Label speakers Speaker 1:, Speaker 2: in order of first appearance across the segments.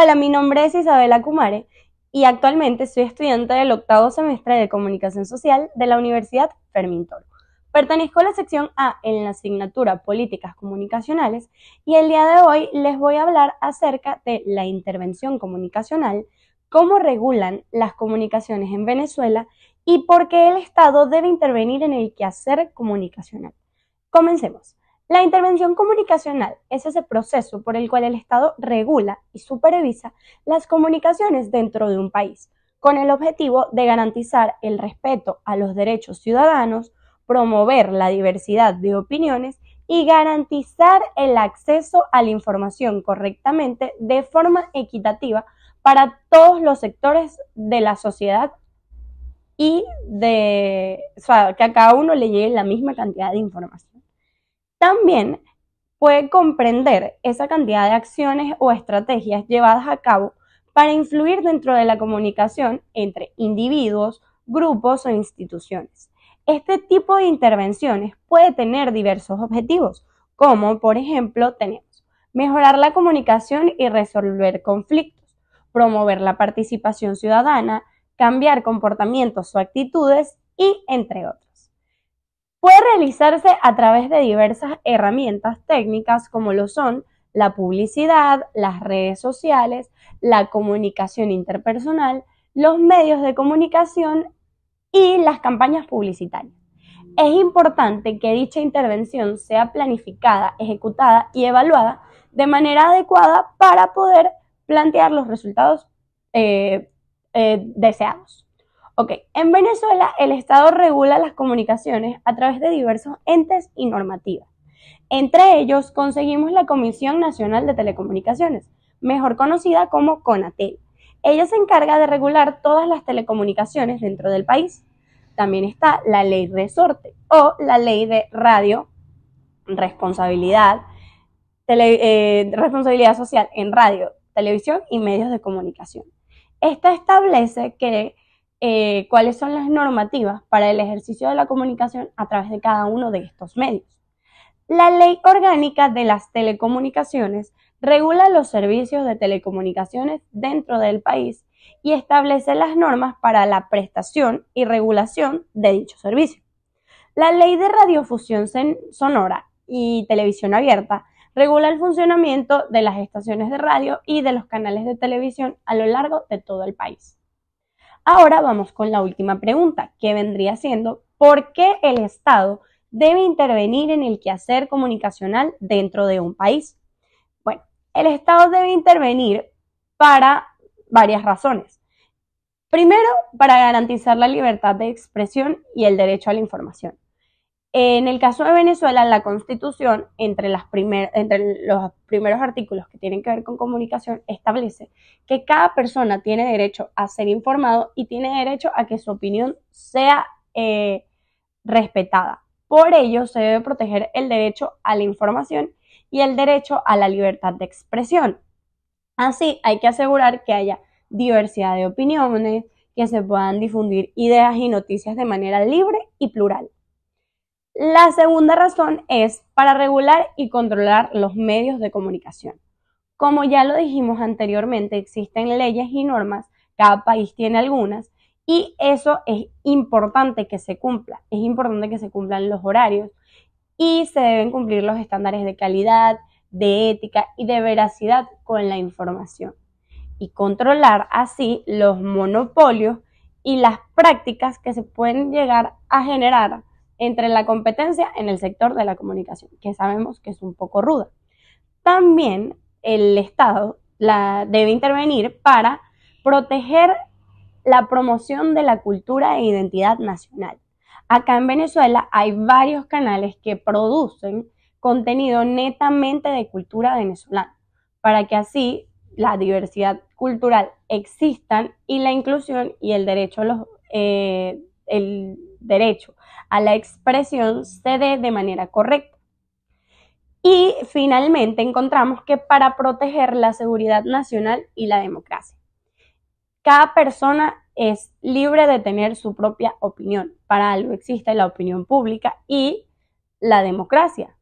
Speaker 1: Hola, mi nombre es Isabela Cumare y actualmente soy estudiante del octavo semestre de Comunicación Social de la Universidad Fermín Toro. Pertenezco a la sección A en la asignatura Políticas Comunicacionales y el día de hoy les voy a hablar acerca de la intervención comunicacional, cómo regulan las comunicaciones en Venezuela y por qué el Estado debe intervenir en el quehacer comunicacional. Comencemos. La intervención comunicacional es ese proceso por el cual el Estado regula y supervisa las comunicaciones dentro de un país, con el objetivo de garantizar el respeto a los derechos ciudadanos, promover la diversidad de opiniones y garantizar el acceso a la información correctamente de forma equitativa para todos los sectores de la sociedad y de que a cada uno le llegue la misma cantidad de información. También puede comprender esa cantidad de acciones o estrategias llevadas a cabo para influir dentro de la comunicación entre individuos, grupos o instituciones. Este tipo de intervenciones puede tener diversos objetivos, como por ejemplo tenemos mejorar la comunicación y resolver conflictos, promover la participación ciudadana, cambiar comportamientos o actitudes y entre otros. Puede realizarse a través de diversas herramientas técnicas como lo son la publicidad, las redes sociales, la comunicación interpersonal, los medios de comunicación y las campañas publicitarias. Es importante que dicha intervención sea planificada, ejecutada y evaluada de manera adecuada para poder plantear los resultados eh, eh, deseados. Ok, en Venezuela el Estado regula las comunicaciones a través de diversos entes y normativas. Entre ellos conseguimos la Comisión Nacional de Telecomunicaciones, mejor conocida como CONATEL. Ella se encarga de regular todas las telecomunicaciones dentro del país. También está la ley de resorte o la ley de radio, responsabilidad, eh, responsabilidad social en radio, televisión y medios de comunicación. Esta establece que eh, cuáles son las normativas para el ejercicio de la comunicación a través de cada uno de estos medios. La Ley Orgánica de las Telecomunicaciones regula los servicios de telecomunicaciones dentro del país y establece las normas para la prestación y regulación de dicho servicio. La Ley de Radiofusión Sonora y Televisión Abierta regula el funcionamiento de las estaciones de radio y de los canales de televisión a lo largo de todo el país. Ahora vamos con la última pregunta, que vendría siendo, ¿por qué el Estado debe intervenir en el quehacer comunicacional dentro de un país? Bueno, el Estado debe intervenir para varias razones. Primero, para garantizar la libertad de expresión y el derecho a la información. En el caso de Venezuela, la Constitución, entre, los primeros artículos que tienen que ver con comunicación, establece que cada persona tiene derecho a ser informado y tiene derecho a que su opinión sea eh, respetada. Por ello, se debe proteger el derecho a la información y el derecho a la libertad de expresión. Así, hay que asegurar que haya diversidad de opiniones, que se puedan difundir ideas y noticias de manera libre y plural. La segunda razón es para regular y controlar los medios de comunicación. Como ya lo dijimos anteriormente, existen leyes y normas, cada país tiene algunas, y eso es importante que se cumpla. Es importante que se cumplan los horarios y se deben cumplir los estándares de calidad, de ética y de veracidad con la información. Y controlar así los monopolios y las prácticas que se pueden llegar a generar entre la competencia en el sector de la comunicación, que sabemos que es un poco ruda. También el Estado debe intervenir para proteger la promoción de la cultura e identidad nacional. Acá en Venezuela hay varios canales que producen contenido netamente de cultura venezolana, para que así la diversidad cultural existan y la inclusión y el derecho a los, eh, el derecho a la expresión se dé de manera correcta. Y finalmente encontramos que para proteger la seguridad nacional y la democracia. Cada persona es libre de tener su propia opinión. Para algo existe la opinión pública y la democracia.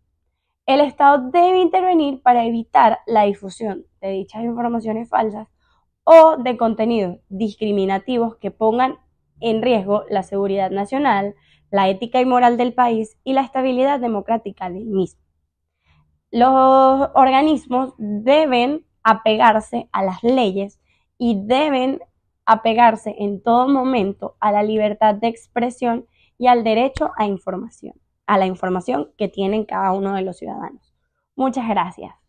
Speaker 1: El Estado debe intervenir para evitar la difusión de dichas informaciones falsas o de contenidos discriminativos que pongan en riesgo la seguridad nacional, la ética y moral del país y la estabilidad democrática del mismo. Los organismos deben apegarse a las leyes y deben apegarse en todo momento a la libertad de expresión y al derecho a información, a la información que tienen cada uno de los ciudadanos. Muchas gracias.